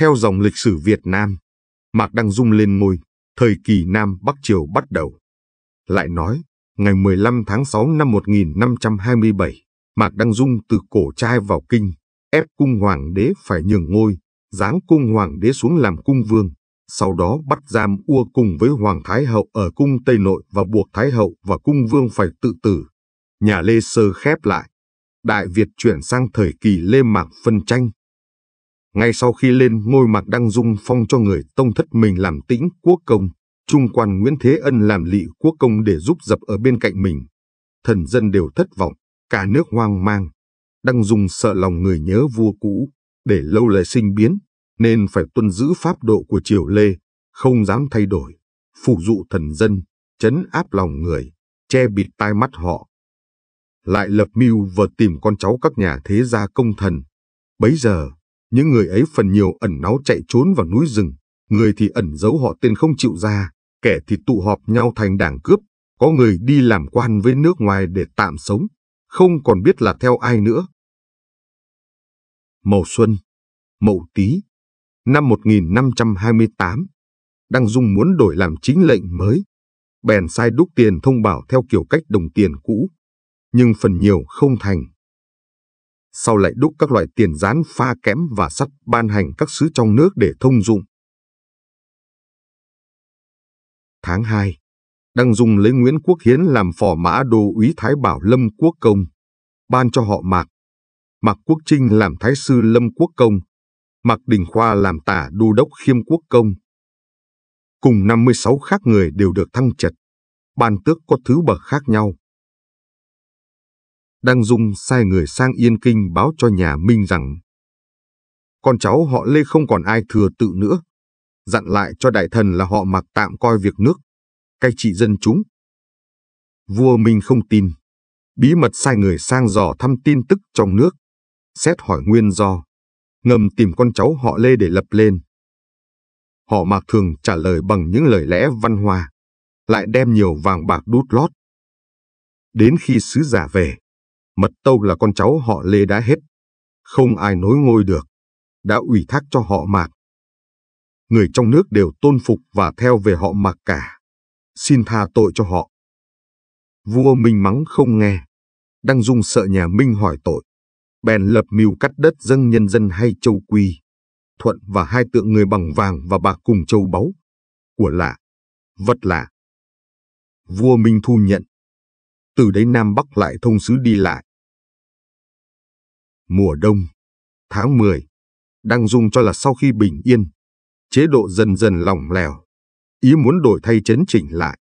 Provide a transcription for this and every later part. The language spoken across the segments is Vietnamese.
Theo dòng lịch sử Việt Nam, Mạc Đăng Dung lên ngôi, thời kỳ Nam Bắc Triều bắt đầu. Lại nói, ngày 15 tháng 6 năm 1527, Mạc Đăng Dung từ cổ trai vào kinh, ép cung hoàng đế phải nhường ngôi, giáng cung hoàng đế xuống làm cung vương, sau đó bắt giam ua cùng với Hoàng Thái Hậu ở cung Tây Nội và buộc Thái Hậu và cung vương phải tự tử. Nhà Lê Sơ khép lại, Đại Việt chuyển sang thời kỳ Lê Mạc phân tranh, ngay sau khi lên ngôi Mạc Đăng Dung phong cho người tông thất mình làm tĩnh quốc công, trung quan Nguyễn Thế Ân làm lỵ quốc công để giúp dập ở bên cạnh mình. Thần dân đều thất vọng, cả nước hoang mang. Đăng Dung sợ lòng người nhớ vua cũ, để lâu lại sinh biến, nên phải tuân giữ pháp độ của triều Lê, không dám thay đổi, phụ dụ thần dân, chấn áp lòng người, che bịt tai mắt họ. Lại lập mưu vờ tìm con cháu các nhà thế gia công thần. Bấy giờ, những người ấy phần nhiều ẩn náu chạy trốn vào núi rừng, người thì ẩn giấu họ tên không chịu ra, kẻ thì tụ họp nhau thành đảng cướp, có người đi làm quan với nước ngoài để tạm sống, không còn biết là theo ai nữa. Mậu Xuân, Mậu Tý, năm 1528, Đăng Dung muốn đổi làm chính lệnh mới, bèn sai đúc tiền thông bảo theo kiểu cách đồng tiền cũ, nhưng phần nhiều không thành sau lại đúc các loại tiền rán pha kẽm và sắt ban hành các sứ trong nước để thông dụng. Tháng 2, Đăng Dung lấy Nguyễn Quốc Hiến làm phò mã đô úy Thái Bảo Lâm Quốc Công, ban cho họ Mạc. Mạc Quốc Trinh làm Thái sư Lâm Quốc Công, Mạc Đình Khoa làm tả đô đốc Khiêm Quốc Công. Cùng 56 khác người đều được thăng trật, ban tước có thứ bậc khác nhau. Đăng Dung sai người sang Yên Kinh báo cho nhà Minh rằng con cháu họ Lê không còn ai thừa tự nữa, dặn lại cho đại thần là họ mặc tạm coi việc nước, cai trị dân chúng. Vua Minh không tin, bí mật sai người sang dò thăm tin tức trong nước, xét hỏi nguyên do, ngầm tìm con cháu họ Lê để lập lên. Họ mặc thường trả lời bằng những lời lẽ văn hoa, lại đem nhiều vàng bạc đút lót. Đến khi sứ giả về, Mật Tâu là con cháu họ Lê đã hết. Không ai nối ngôi được. Đã ủy thác cho họ Mạc. Người trong nước đều tôn phục và theo về họ Mạc cả. Xin tha tội cho họ. Vua Minh mắng không nghe. Đăng Dung sợ nhà Minh hỏi tội. Bèn lập mưu cắt đất dâng nhân dân hay châu quy. Thuận và hai tượng người bằng vàng và bạc cùng châu báu. Của lạ. Vật lạ. Vua Minh thu nhận từ đấy Nam Bắc lại thông sứ đi lại. Mùa đông, tháng 10, đang Dung cho là sau khi bình yên, chế độ dần dần lỏng lẻo, ý muốn đổi thay chấn chỉnh lại.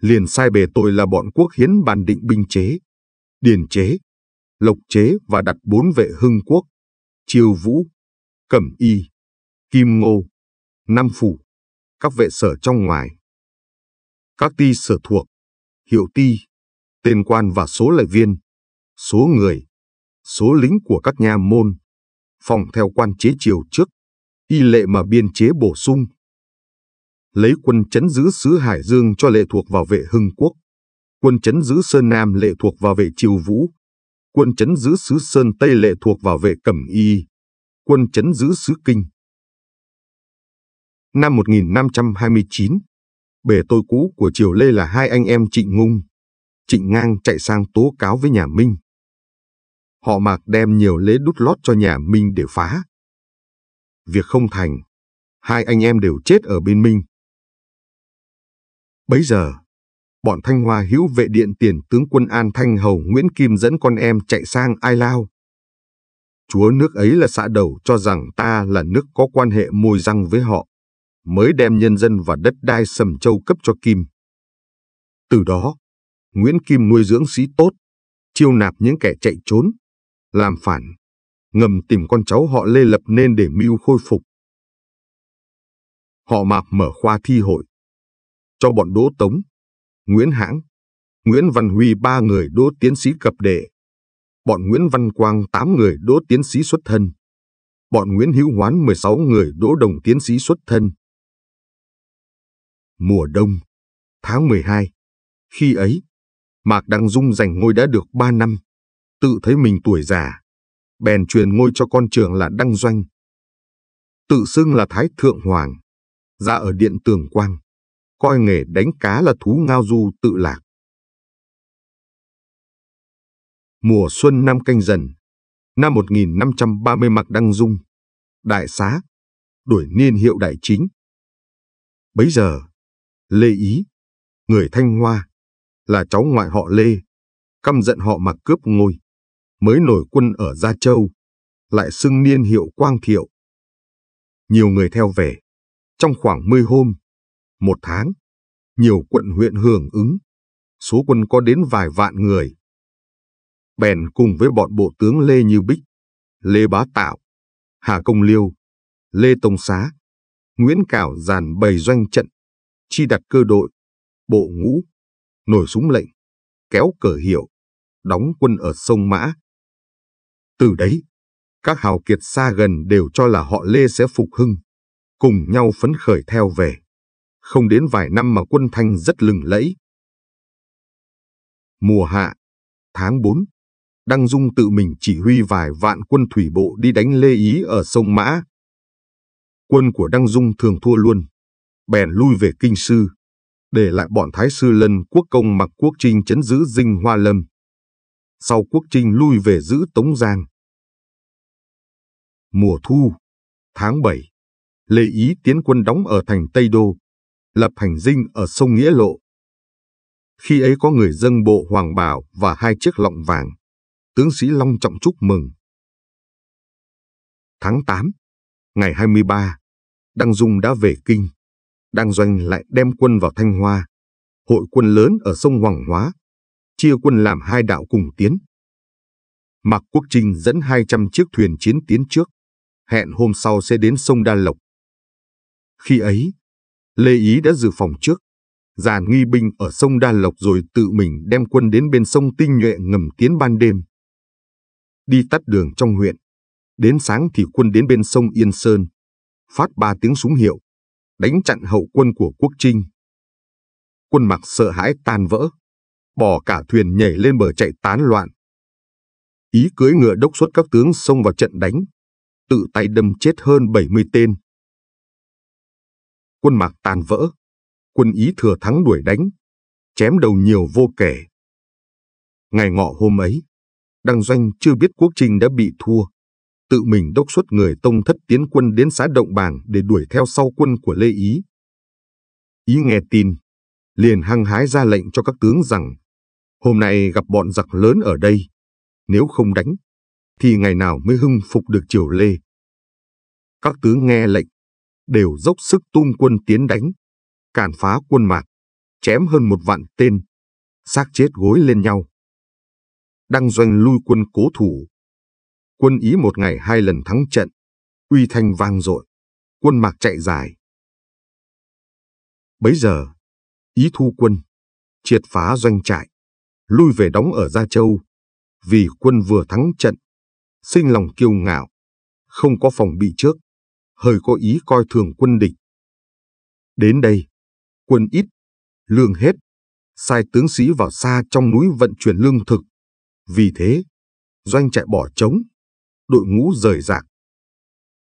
Liền sai bề tội là bọn quốc hiến bàn định binh chế, điền chế, lộc chế và đặt bốn vệ hưng quốc, chiêu vũ, cẩm y, kim ngô, nam phủ, các vệ sở trong ngoài. Các ti sở thuộc, hiệu ti, tên quan và số lại viên, số người, số lính của các nha môn, phòng theo quan chế triều trước, y lệ mà biên chế bổ sung. Lấy quân chấn giữ xứ Hải Dương cho lệ thuộc vào vệ Hưng Quốc, quân chấn giữ Sơn Nam lệ thuộc vào vệ Triều Vũ, quân chấn giữ xứ Sơn Tây lệ thuộc vào vệ Cẩm Y, quân chấn giữ xứ Kinh. Năm 1529, bể tôi cũ của Triều Lê là hai anh em Trịnh Ngung. Trịnh Ngang chạy sang tố cáo với nhà Minh họ Mạc đem nhiều lễ đút lót cho nhà Minh để phá. Việc không thành, hai anh em đều chết ở bên Minh. Bấy giờ, bọn Thanh Hoa hữu vệ điện tiền tướng quân An Thanh Hầu Nguyễn Kim dẫn con em chạy sang Ai Lao. Chúa nước ấy là xã đầu cho rằng ta là nước có quan hệ môi răng với họ, mới đem nhân dân và đất đai sầm châu cấp cho Kim. Từ đó, Nguyễn Kim nuôi dưỡng sĩ tốt, chiêu nạp những kẻ chạy trốn, làm phản, ngầm tìm con cháu họ Lê lập nên để mưu khôi phục. Họ mạc mở khoa thi hội, cho bọn Đỗ Tống, Nguyễn Hãng, Nguyễn Văn Huy ba người đỗ tiến sĩ cập đệ, bọn Nguyễn Văn Quang tám người đỗ tiến sĩ xuất thân, bọn Nguyễn Hữu Hoán 16 người đỗ đồng tiến sĩ xuất thân. Mùa đông, tháng 12, khi ấy, Mạc Đăng Dung giành ngôi đã được 3 năm tự thấy mình tuổi già, bèn truyền ngôi cho con trưởng là Đăng Doanh. Tự xưng là Thái Thượng Hoàng, ra ở điện Tường Quang, coi nghề đánh cá là thú ngao du tự lạc. Mùa xuân năm canh dần, năm 1530 mặc Đăng Dung, đại xá, đổi niên hiệu đại chính. Bấy giờ, Lê Ý, người Thanh Hoa, là cháu ngoại họ Lê, căm giận họ mà cướp ngôi mới nổi quân ở Gia Châu, lại xưng niên hiệu Quang Thiệu. Nhiều người theo về, trong khoảng 10 hôm, một tháng, nhiều quận huyện hưởng ứng, số quân có đến vài vạn người. Bèn cùng với bọn bộ tướng Lê Như Bích, Lê Bá Tạo, Hà Công Liêu, Lê Tông Xá, Nguyễn Cảo dàn bày doanh trận, chi đặt cơ đội, bộ ngũ, nổi súng lệnh, kéo cờ hiệu, đóng quân ở sông Mã, từ đấy, các hào kiệt xa gần đều cho là họ Lê sẽ phục hưng, cùng nhau phấn khởi theo về. Không đến vài năm mà quân Thanh rất lừng lẫy. Mùa hạ, tháng 4, Đăng Dung tự mình chỉ huy vài vạn quân thủy bộ đi đánh Lê Ý ở sông Mã. Quân của Đăng Dung thường thua luôn, bèn lui về Kinh Sư, để lại bọn Thái Sư Lân quốc công mặc quốc trinh chấn giữ dinh Hoa Lâm. Sau quốc trinh lui về giữ Tống Giang, Mùa thu, tháng 7, Lê Ý tiến quân đóng ở thành Tây Đô, lập hành dinh ở sông Nghĩa Lộ. Khi ấy có người dâng bộ hoàng bào và hai chiếc lọng vàng. Tướng sĩ Long Trọng chúc mừng. Tháng 8, ngày 23, Đăng Dung đã về Kinh. Đăng Doanh lại đem quân vào Thanh Hoa. Hội quân lớn ở sông Hoàng Hóa, chia quân làm hai đạo cùng tiến. Mạc Quốc Trinh dẫn 200 chiếc thuyền chiến tiến trước hẹn hôm sau sẽ đến sông Đa Lộc. Khi ấy, Lê Ý đã dự phòng trước, dàn nghi binh ở sông Đa Lộc rồi tự mình đem quân đến bên sông Tinh Nhuệ ngầm tiến ban đêm. Đi tắt đường trong huyện, đến sáng thì quân đến bên sông Yên Sơn, phát ba tiếng súng hiệu, đánh chặn hậu quân của quốc trinh. Quân mặc sợ hãi tan vỡ, bỏ cả thuyền nhảy lên bờ chạy tán loạn. Ý cưỡi ngựa đốc xuất các tướng xông vào trận đánh, tự tay đâm chết hơn 70 tên. Quân mạc tàn vỡ, quân Ý thừa thắng đuổi đánh, chém đầu nhiều vô kể. Ngày ngọ hôm ấy, Đăng Doanh chưa biết quốc trình đã bị thua, tự mình đốc xuất người tông thất tiến quân đến xã Động Bàng để đuổi theo sau quân của Lê Ý. Ý nghe tin, liền hăng hái ra lệnh cho các tướng rằng, hôm nay gặp bọn giặc lớn ở đây, nếu không đánh thì ngày nào mới hưng phục được triều Lê. Các tướng nghe lệnh, đều dốc sức tung quân tiến đánh, càn phá quân mạc, chém hơn một vạn tên, xác chết gối lên nhau. Đăng doanh lui quân cố thủ. Quân Ý một ngày hai lần thắng trận, uy thanh vang dội, quân mạc chạy dài. Bấy giờ, Ý thu quân, triệt phá doanh trại, lui về đóng ở Gia Châu, vì quân vừa thắng trận sinh lòng kiêu ngạo, không có phòng bị trước, hơi có ý coi thường quân địch. Đến đây, quân ít, lương hết, sai tướng sĩ vào xa trong núi vận chuyển lương thực. Vì thế, doanh chạy bỏ trống, đội ngũ rời rạc.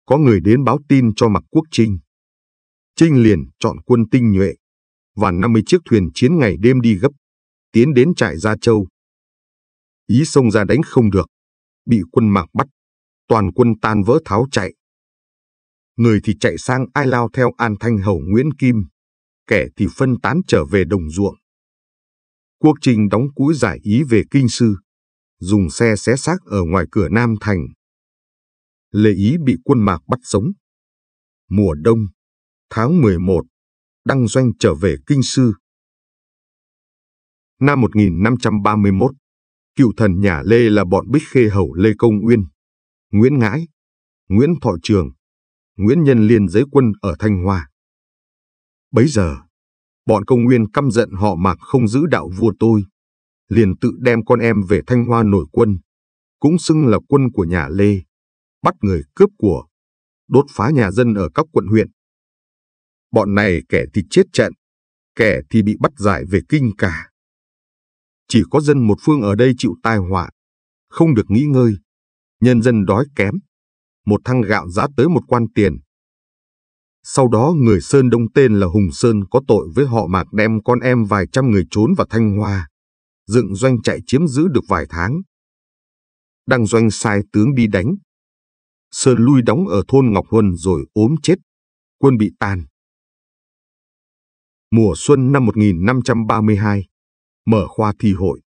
Có người đến báo tin cho Mạc Quốc Trinh. Trinh liền chọn quân tinh nhuệ và 50 chiếc thuyền chiến ngày đêm đi gấp, tiến đến trại Gia Châu. Ý sông ra đánh không được, bị quân mạc bắt, toàn quân tan vỡ tháo chạy. Người thì chạy sang Ai Lao theo An Thanh Hầu Nguyễn Kim, kẻ thì phân tán trở về đồng ruộng. Quốc trình đóng cúi giải ý về kinh sư, dùng xe xé xác ở ngoài cửa Nam Thành. Lê Ý bị quân mạc bắt sống. Mùa đông, tháng 11, Đăng Doanh trở về kinh sư. Năm 1531, Cựu thần nhà Lê là bọn Bích Khê Hầu Lê Công Uyên, Nguyễn Ngãi, Nguyễn Thọ Trường, Nguyễn Nhân Liên giới quân ở Thanh Hoa. Bấy giờ, bọn công Uyên căm giận họ mạc không giữ đạo vua tôi, liền tự đem con em về Thanh Hoa nổi quân, cũng xưng là quân của nhà Lê, bắt người cướp của, đốt phá nhà dân ở các quận huyện. Bọn này kẻ thì chết trận, kẻ thì bị bắt giải về kinh cả. Chỉ có dân một phương ở đây chịu tai họa, không được nghỉ ngơi, nhân dân đói kém. Một thăng gạo giã tới một quan tiền. Sau đó người Sơn Đông tên là Hùng Sơn có tội với họ mạc đem con em vài trăm người trốn vào Thanh Hoa, dựng doanh chạy chiếm giữ được vài tháng. Đăng doanh sai tướng đi đánh. Sơn lui đóng ở thôn Ngọc Huân rồi ốm chết, quân bị tan. Mùa xuân năm 1532, mở khoa thi hội,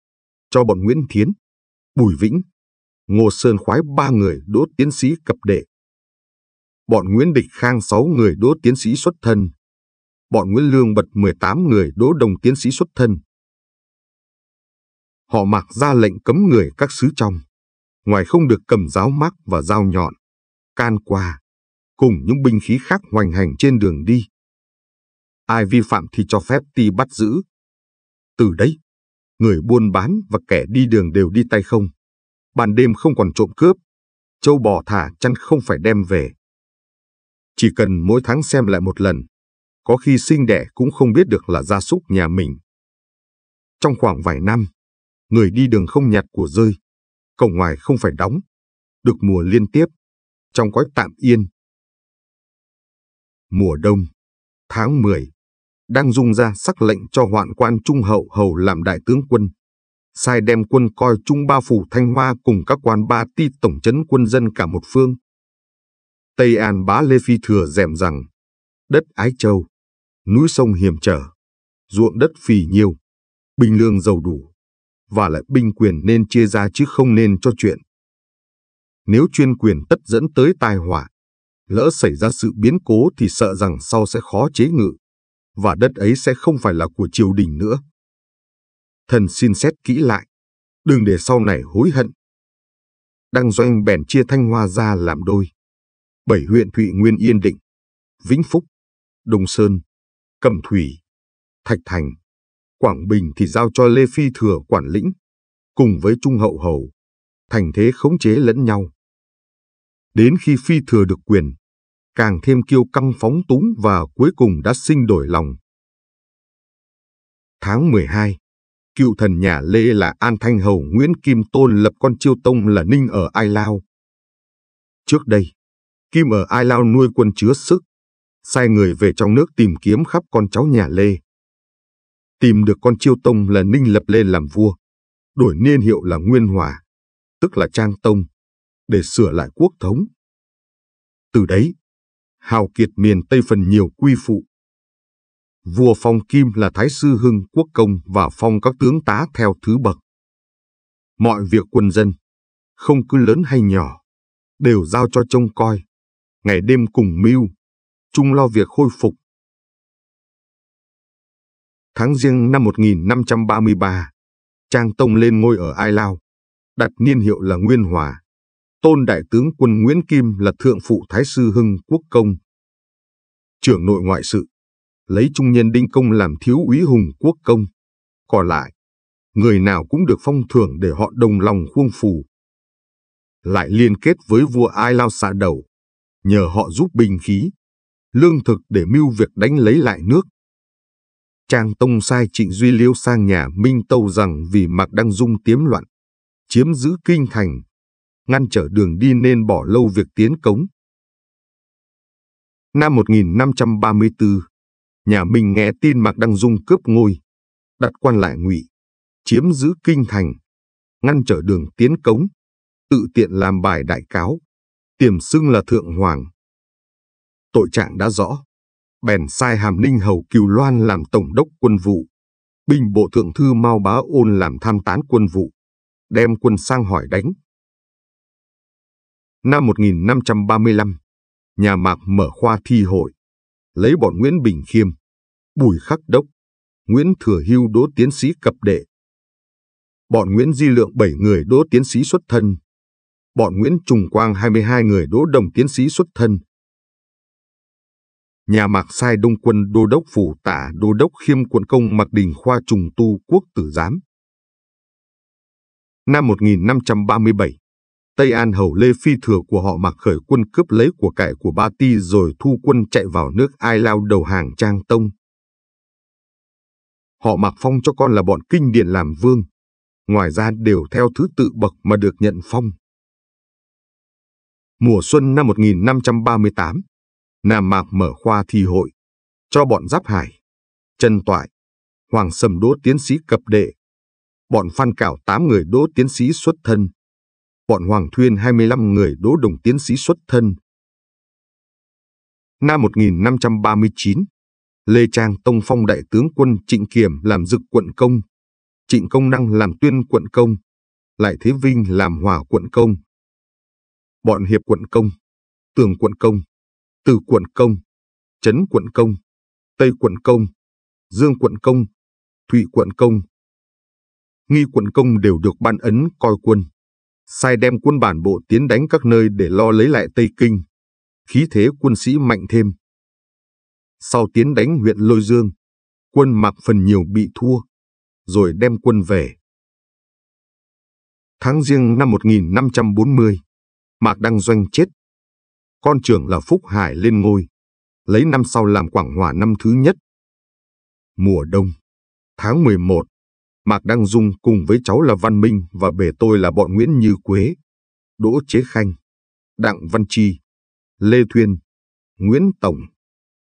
cho bọn Nguyễn Thiến, Bùi Vĩnh, Ngô Sơn Khoái ba người đỗ tiến sĩ cập đệ. Bọn Nguyễn Địch Khang sáu người đỗ tiến sĩ xuất thân. Bọn Nguyễn Lương Bật 18 người đỗ đồng tiến sĩ xuất thân. Họ mặc ra lệnh cấm người các xứ trong. Ngoài không được cầm giáo mắc và dao nhọn, can qua, cùng những binh khí khác hoành hành trên đường đi. Ai vi phạm thì cho phép ti bắt giữ. Từ đấy, người buôn bán và kẻ đi đường đều đi tay không. Ban đêm không còn trộm cướp, châu bò thả chăn không phải đem về. Chỉ cần mỗi tháng xem lại một lần, có khi sinh đẻ cũng không biết được là gia súc nhà mình. Trong khoảng vài năm, người đi đường không nhặt của rơi, cổng ngoài không phải đóng, được mùa liên tiếp, trong cõi tạm yên. Mùa đông, tháng 10 đang dung ra sắc lệnh cho hoạn quan trung hậu hầu làm đại tướng quân. Sai đem quân coi trung ba phủ Thanh Hoa cùng các quan ba ti tổng chấn quân dân cả một phương. Tây An bá Lê Phi thừa dèm rằng, đất Ái Châu, núi sông hiểm trở, ruộng đất phì nhiêu, bình lương giàu đủ, và lại binh quyền nên chia ra chứ không nên cho chuyện. Nếu chuyên quyền tất dẫn tới tai họa, lỡ xảy ra sự biến cố thì sợ rằng sau sẽ khó chế ngự và đất ấy sẽ không phải là của triều đình nữa. Thần xin xét kỹ lại, đừng để sau này hối hận. Đăng Doanh bèn chia Thanh Hoa ra làm đôi. Bảy huyện Thụy Nguyên Yên Định, Vĩnh Phúc, Đông Sơn, Cẩm Thủy, Thạch Thành, Quảng Bình thì giao cho Lê Phi Thừa quản lĩnh, cùng với Trung Hậu Hầu, thành thế khống chế lẫn nhau. Đến khi Phi Thừa được quyền, càng thêm kiêu căng phóng túng và cuối cùng đã sinh đổi lòng. Tháng 12, cựu thần nhà Lê là An Thanh Hầu Nguyễn Kim Tôn lập con chiêu tông là Ninh ở Ai Lao. Trước đây, Kim ở Ai Lao nuôi quân chứa sức, sai người về trong nước tìm kiếm khắp con cháu nhà Lê. Tìm được con chiêu tông là Ninh lập lên làm vua, đổi niên hiệu là Nguyên Hòa, tức là Trang Tông, để sửa lại quốc thống. Từ đấy, hào kiệt miền Tây phần nhiều quy phụ. Vua phong Kim là Thái Sư Hưng Quốc Công và phong các tướng tá theo thứ bậc. Mọi việc quân dân, không cứ lớn hay nhỏ, đều giao cho trông coi, ngày đêm cùng mưu, chung lo việc khôi phục. Tháng riêng năm 1533, Trang Tông lên ngôi ở Ai Lao, đặt niên hiệu là Nguyên Hòa tôn đại tướng quân Nguyễn Kim là thượng phụ Thái Sư Hưng Quốc Công. Trưởng nội ngoại sự, lấy trung nhân Đinh Công làm thiếu úy Hùng Quốc Công. Còn lại, người nào cũng được phong thưởng để họ đồng lòng khuôn phù. Lại liên kết với vua Ai Lao xạ đầu, nhờ họ giúp bình khí, lương thực để mưu việc đánh lấy lại nước. Trang Tông sai Trịnh Duy Liêu sang nhà Minh Tâu rằng vì Mạc Đăng Dung tiếm loạn, chiếm giữ kinh thành ngăn trở đường đi nên bỏ lâu việc tiến cống. Năm 1534, nhà Minh nghe tin Mạc Đăng Dung cướp ngôi, đặt quan lại ngụy, chiếm giữ kinh thành, ngăn trở đường tiến cống, tự tiện làm bài đại cáo, tiềm xưng là thượng hoàng. Tội trạng đã rõ, bèn sai Hàm Ninh Hầu Kiều Loan làm tổng đốc quân vụ, binh bộ thượng thư Mao Bá Ôn làm tham tán quân vụ, đem quân sang hỏi đánh, Năm 1535, nhà Mạc mở khoa thi hội, lấy bọn Nguyễn Bình Khiêm, Bùi Khắc Đốc, Nguyễn Thừa Hưu đỗ tiến sĩ cập đệ. Bọn Nguyễn Di Lượng 7 người đỗ tiến sĩ xuất thân. Bọn Nguyễn Trùng Quang 22 người đỗ đồng tiến sĩ xuất thân. Nhà Mạc sai đông quân đô đốc phủ tả đô đốc khiêm quận công Mạc Đình khoa trùng tu quốc tử giám. Năm 1537, Tây An hầu Lê Phi Thừa của họ mặc khởi quân cướp lấy của cải của Ba Ti rồi thu quân chạy vào nước Ai Lao đầu hàng Trang Tông. Họ mặc phong cho con là bọn kinh điển làm vương, ngoài ra đều theo thứ tự bậc mà được nhận phong. Mùa xuân năm 1538, Nam Mạc mở khoa thi hội, cho bọn Giáp Hải, Trần Toại, Hoàng Sầm Đỗ Tiến sĩ Cập Đệ, bọn Phan Cảo tám người Đỗ Tiến sĩ xuất thân, bọn Hoàng Thuyên 25 người đỗ đồng tiến sĩ xuất thân. Năm 1539, Lê Trang Tông phong đại tướng quân Trịnh Kiểm làm dực quận công, Trịnh Công Năng làm tuyên quận công, lại Thế Vinh làm hòa quận công. Bọn hiệp quận công, tường quận công, từ quận công, trấn quận công, tây quận công, dương quận công, thụy quận công, nghi quận công đều được ban ấn coi quân sai đem quân bản bộ tiến đánh các nơi để lo lấy lại Tây Kinh. Khí thế quân sĩ mạnh thêm. Sau tiến đánh huyện Lôi Dương, quân mạc phần nhiều bị thua, rồi đem quân về. Tháng riêng năm 1540, Mạc Đăng Doanh chết. Con trưởng là Phúc Hải lên ngôi, lấy năm sau làm Quảng Hòa năm thứ nhất. Mùa đông, tháng 11, Mạc Đăng Dung cùng với cháu là Văn Minh và bể tôi là bọn Nguyễn Như Quế, Đỗ Chế Khanh, Đặng Văn Chi, Lê Thuyên, Nguyễn Tổng,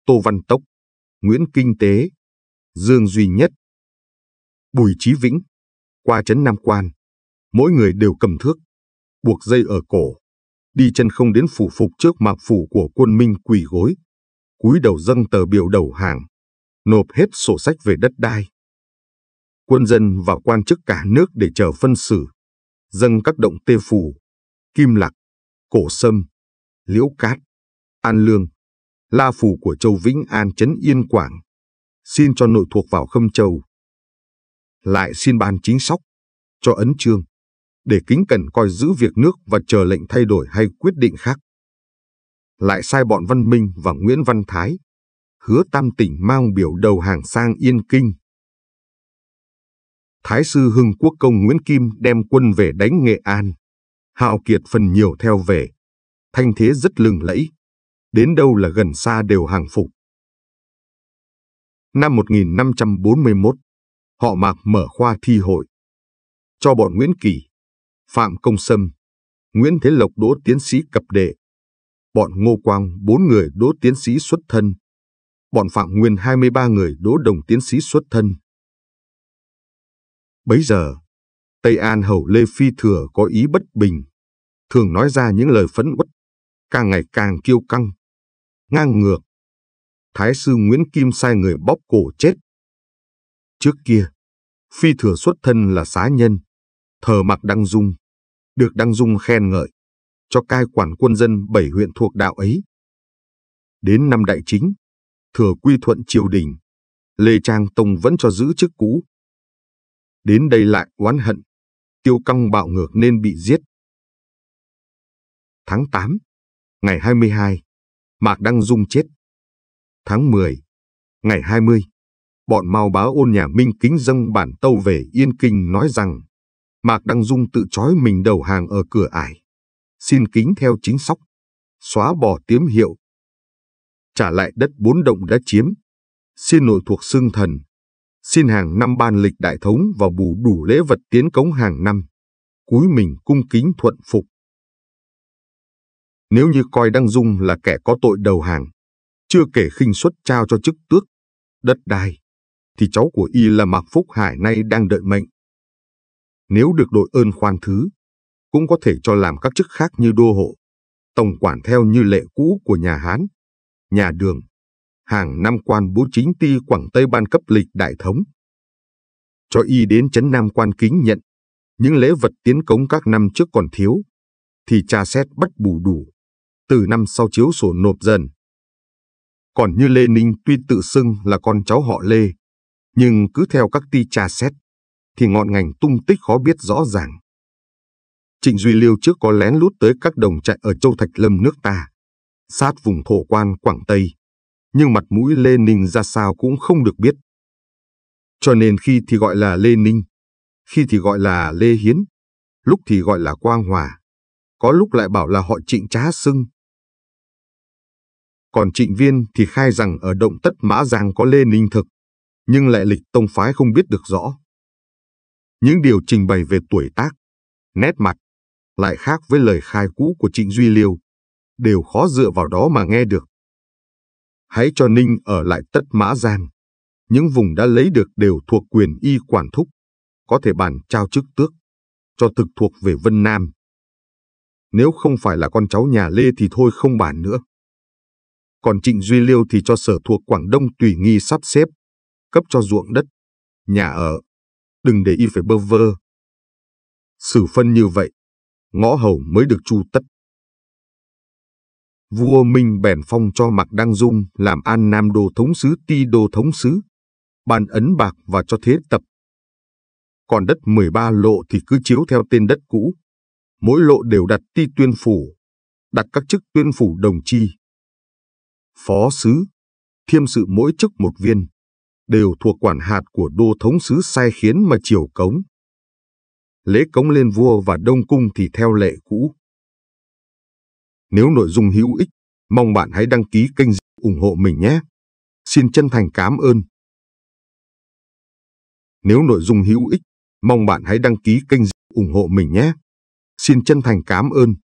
Tô Văn Tốc, Nguyễn Kinh Tế, Dương Duy Nhất, Bùi Chí Vĩnh, qua trấn Nam Quan. Mỗi người đều cầm thước, buộc dây ở cổ, đi chân không đến phủ phục trước mạc phủ của quân Minh quỳ gối, cúi đầu dâng tờ biểu đầu hàng, nộp hết sổ sách về đất đai quân dân và quan chức cả nước để chờ phân xử, dâng các động tê phù, kim lạc, cổ sâm, liễu cát, an lương, la phù của châu Vĩnh An trấn Yên Quảng, xin cho nội thuộc vào khâm châu. Lại xin ban chính sóc, cho ấn trương, để kính cần coi giữ việc nước và chờ lệnh thay đổi hay quyết định khác. Lại sai bọn Văn Minh và Nguyễn Văn Thái, hứa tam tỉnh mang biểu đầu hàng sang Yên Kinh, Thái sư Hưng Quốc công Nguyễn Kim đem quân về đánh Nghệ An. Hạo Kiệt phần nhiều theo về. Thanh thế rất lừng lẫy. Đến đâu là gần xa đều hàng phục. Năm 1541, họ mạc mở khoa thi hội. Cho bọn Nguyễn Kỳ, Phạm Công Sâm, Nguyễn Thế Lộc đỗ tiến sĩ cập đệ. Bọn Ngô Quang bốn người đỗ tiến sĩ xuất thân. Bọn Phạm Nguyên 23 người đỗ đồng tiến sĩ xuất thân. Bấy giờ, Tây An Hầu Lê Phi Thừa có ý bất bình, thường nói ra những lời phẫn uất, càng ngày càng kiêu căng, ngang ngược. Thái sư Nguyễn Kim sai người bóp cổ chết. Trước kia, Phi Thừa xuất thân là xá nhân, thờ mặc Đăng Dung, được Đăng Dung khen ngợi, cho cai quản quân dân bảy huyện thuộc đạo ấy. Đến năm đại chính, Thừa quy thuận triều đình, Lê Trang Tông vẫn cho giữ chức cũ, đến đây lại oán hận, tiêu căng bạo ngược nên bị giết. Tháng 8, ngày 22, Mạc Đăng Dung chết. Tháng 10, ngày 20, bọn mau báo ôn nhà Minh kính dâng bản tâu về Yên Kinh nói rằng Mạc Đăng Dung tự trói mình đầu hàng ở cửa ải. Xin kính theo chính sóc, xóa bỏ tiếm hiệu. Trả lại đất bốn động đã chiếm, xin nội thuộc xương thần, xin hàng năm ban lịch đại thống và bù đủ lễ vật tiến cống hàng năm. Cúi mình cung kính thuận phục. Nếu như coi Đăng Dung là kẻ có tội đầu hàng, chưa kể khinh suất trao cho chức tước, đất đai, thì cháu của y là Mạc Phúc Hải nay đang đợi mệnh. Nếu được đội ơn khoan thứ, cũng có thể cho làm các chức khác như đô hộ, tổng quản theo như lệ cũ của nhà Hán, nhà Đường, hàng năm quan bố chính ti Quảng Tây ban cấp lịch đại thống. Cho y đến chấn nam quan kính nhận, những lễ vật tiến cống các năm trước còn thiếu, thì tra xét bắt bù đủ, từ năm sau chiếu sổ nộp dần. Còn như Lê Ninh tuy tự xưng là con cháu họ Lê, nhưng cứ theo các ti tra xét, thì ngọn ngành tung tích khó biết rõ ràng. Trịnh Duy Liêu trước có lén lút tới các đồng trại ở Châu Thạch Lâm nước ta, sát vùng thổ quan Quảng Tây, nhưng mặt mũi Lê Ninh ra sao cũng không được biết. Cho nên khi thì gọi là Lê Ninh, khi thì gọi là Lê Hiến, lúc thì gọi là Quang Hòa, có lúc lại bảo là họ trịnh trá sưng. Còn trịnh viên thì khai rằng ở động tất mã giang có Lê Ninh thực, nhưng lại lịch tông phái không biết được rõ. Những điều trình bày về tuổi tác, nét mặt, lại khác với lời khai cũ của trịnh Duy Liêu, đều khó dựa vào đó mà nghe được hãy cho Ninh ở lại tất mã giang. Những vùng đã lấy được đều thuộc quyền y quản thúc, có thể bàn trao chức tước, cho thực thuộc về Vân Nam. Nếu không phải là con cháu nhà Lê thì thôi không bàn nữa. Còn Trịnh Duy Liêu thì cho sở thuộc Quảng Đông tùy nghi sắp xếp, cấp cho ruộng đất, nhà ở, đừng để y phải bơ vơ. Xử phân như vậy, ngõ hầu mới được chu tất vua Minh bèn phong cho Mạc Đăng Dung làm An Nam Đô Thống Sứ Ti Đô Thống Sứ, bàn ấn bạc và cho thế tập. Còn đất 13 lộ thì cứ chiếu theo tên đất cũ. Mỗi lộ đều đặt ti tuyên phủ, đặt các chức tuyên phủ đồng chi. Phó sứ, thiêm sự mỗi chức một viên, đều thuộc quản hạt của đô thống sứ sai khiến mà triều cống. Lễ cống lên vua và đông cung thì theo lệ cũ nếu nội dung hữu ích, mong bạn hãy đăng ký kênh ủng hộ mình nhé. Xin chân thành cảm ơn. Nếu nội dung hữu ích, mong bạn hãy đăng ký kênh ủng hộ mình nhé. Xin chân thành cảm ơn.